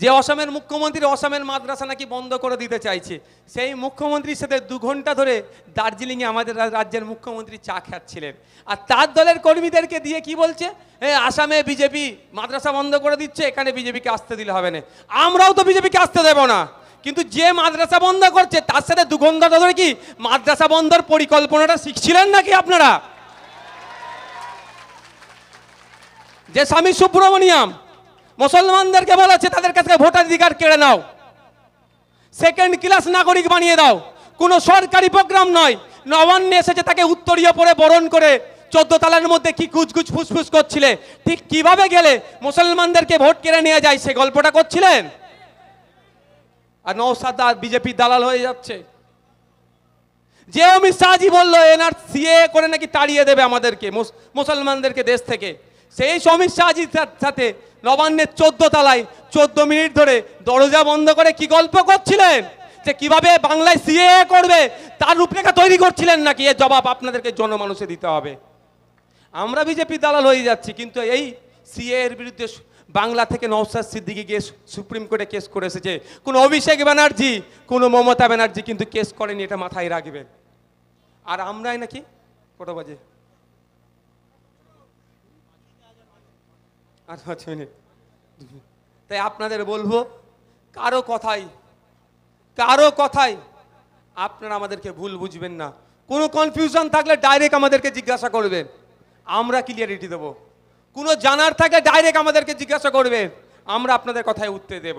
যে অসমের মুখ্যমন্ত্রী অসমের মাদ্রাসা নাকি বন্ধ করে দিতে চাইছে সেই মুখ্যমন্ত্রীর সাথে দু ঘন্টা ধরে দার্জিলিংয়ে আমাদের রাজ্যের মুখ্যমন্ত্রী চা খাচ্ছিলেন আর তার দলের কর্মীদেরকে দিয়ে কি বলছে এ আসামে বিজেপি মাদ্রাসা বন্ধ করে দিচ্ছে এখানে বিজেপিকে আসতে দিলে হবে না আমরাও তো বিজেপিকে আসতে দেব না কিন্তু যে মাদ্রাসা বন্ধ করছে তার সাথে দু ঘন্টা ধরে কি মাদ্রাসা বন্ধর পরিকল্পনাটা শিখছিলেন নাকি আপনারা যে স্বামী সুব্রমণিয়াম মুসলমানদেরকে বলেছে তাদের কাছে ভোটাধিকার কেড়ে নাও সেকেন্ড ক্লাস নাগরিক বানিয়ে দাও কোনো সরকারি প্রোগ্রাম নয় নবান্নে এসেছে তাকে উত্তরীয় পরে বরণ করে চোদ্দ তালার মধ্যে কি কুচকুচ ফুসফুস করছিলে ঠিক কিভাবে গেলে মুসলমানদেরকে ভোট কেড়ে নিয়ে যায় সে গল্পটা করছিলেন আর নৌসাদ বিজেপির দালাল হয়ে যাচ্ছে যে অমিত শাহজি বললো এনার সিএ করে নাকি তাড়িয়ে দেবে আমাদেরকে মুসলমানদেরকে দেশ থেকে সেই অমিত শাহজির সাথে নবান্নের চোদ্দ তলায় চোদ্দ মিনিট ধরে দরজা বন্ধ করে কি গল্প করছিলেন যে কিভাবে বাংলায় সিএ করবে তার রূপরেখা তৈরি করছিলেন নাকি এ জবাব আপনাদেরকে জনমানুষে দিতে হবে আমরা বিজেপি দালাল হয়ে যাচ্ছি কিন্তু এই সিএ এর বিরুদ্ধে বাংলা থেকে নওসাদ সিদ্দিকি গিয়ে সুপ্রিম কোর্টে কেস করেছে যে কোনো অভিষেক ব্যানার্জি কোনো মমতা ব্যানার্জি কিন্তু কেস করেনি এটা মাথায় রাখবেন আর আমরাই নাকি কটা বাজে আচ্ছা আচ্ছা তাই আপনাদের বলবো কারো কথাই কারো কথাই আপনারা আমাদেরকে ভুল বুঝবেন না কোনো কনফিউশন থাকলে ডাইরেক্ট আমাদেরকে জিজ্ঞাসা করবেন আমরা ক্লিয়ারিটি দেবো কোনো জানার থাকলে ডাইরেক্ট আমাদেরকে জিজ্ঞাসা করবেন আমরা আপনাদের কথায় উত্তর দেব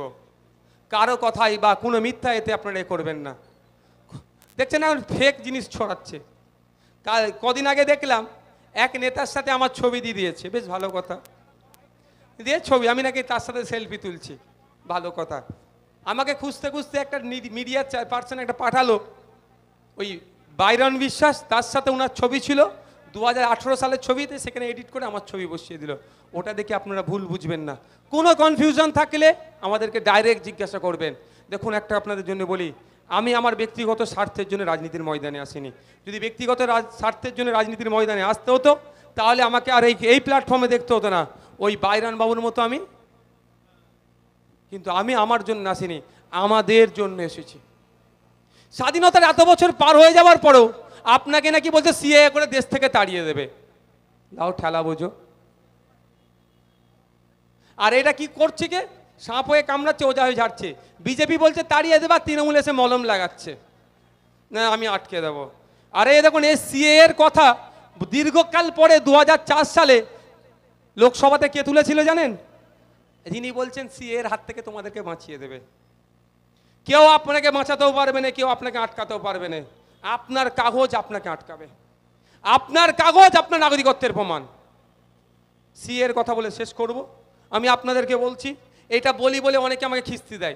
কারো কথাই বা কোনো মিথ্যা এতে আপনারা এ করবেন না দেখছেন এখন ফেক জিনিস ছড়াচ্ছে কদিন আগে দেখলাম এক নেতার সাথে আমার ছবি দিয়ে দিয়েছে বেশ ভালো কথা দিয়ে ছবি আমি নাকি তার সাথে সেলফি তুলছি ভালো কথা আমাকে খুঁজতে খুঁজতে একটা মিডিয়ার পার্সন একটা পাঠালো ওই বাইরন বিশ্বাস তার সাথে ওনার ছবি ছিল দু হাজার সালের ছবিতে সেখানে এডিট করে আমার ছবি বসিয়ে দিল ওটা দেখে আপনারা ভুল বুঝবেন না কোনো কনফিউশন থাকলে আমাদেরকে ডাইরেক্ট জিজ্ঞাসা করবেন দেখুন একটা আপনাদের জন্য বলি আমি আমার ব্যক্তিগত স্বার্থের জন্য রাজনীতির ময়দানে আসিনি যদি ব্যক্তিগত স্বার্থের জন্য রাজনীতির ময়দানে আসতে হতো তাহলে আমাকে আর এই এই প্ল্যাটফর্মে দেখতে হতো না ওই বাইরান বাবুর মতো আমি কিন্তু আমি আমার জন্য আসিনি আমাদের জন্য এসেছি স্বাধীনতার এত বছর পার হয়ে যাওয়ার পরেও আপনাকে নাকি বলছে সিএ করে দেশ থেকে তাড়িয়ে দেবে দাও ঠেলা বোঝো আর এটা কি করছে কে সাপ হয়ে কামড়াচ্ছে ওজা হয়ে ঝাড়ছে বিজেপি বলছে তাড়িয়ে দেবে আর তৃণমূল এসে মলম লাগাচ্ছে না আমি আটকে দেব আরে দেখুন এই সিএ এর কথা দীর্ঘকাল পরে দু সালে লোকসভাতে কে তুলেছিল জানেন যিনি বলছেন সি এর হাত থেকে তোমাদেরকে বাঁচিয়ে দেবে কেউ আপনাকে বাঁচাতেও পারবে না কেউ আপনাকে আটকাতেও পারবে না আপনার কাগজ আপনাকে আটকাবে আপনার কাগজ আপনার নাগরিকত্বের প্রমাণ সি এর কথা বলে শেষ করব আমি আপনাদেরকে বলছি এটা বলি বলে অনেকে আমাকে খিস্তি দেয়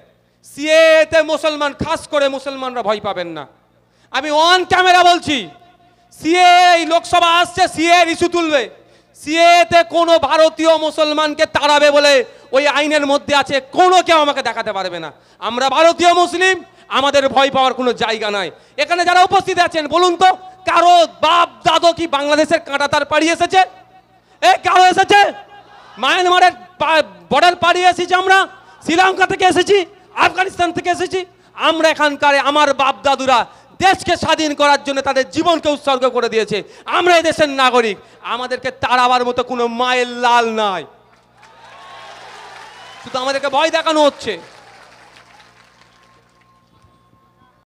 সিএতে মুসলমান খাস করে মুসলমানরা ভয় পাবেন না আমি অন ক্যামেরা বলছি সিএ এই লোকসভা আসছে সিএ ইস্যু তুলবে সিএতে কোনো ভারতীয় মুসলমানকে তাড়াবে বলে ওই আইনের মধ্যে আছে কোনো কেউ আমাকে দেখাতে পারবে না আমরা ভারতীয় মুসলিম আমাদের ভয় পাওয়ার কোনো জায়গা নাই এখানে যারা উপস্থিত আছেন বলুন তো কারো বাপ দাদো কি বাংলাদেশের কাঁটা তার পাড়িয়ে এসেছে এ কারো এসেছে মায়ানমারের বর্ডার পাড়িয়ে এসেছি আমরা শ্রীলঙ্কা থেকে এসেছি আফগানিস্তান থেকে এসেছি আমরা এখানকার আমার বাপ দাদুরা দেশকে স্বাধীন করার জন্য তাদের জীবনকে উৎসর্গ করে দিয়েছে আমরা দেশের নাগরিক আমাদেরকে তাড়াবার মতো কোনো মায়ের লাল নাই শুধু আমাদেরকে ভয় দেখানো হচ্ছে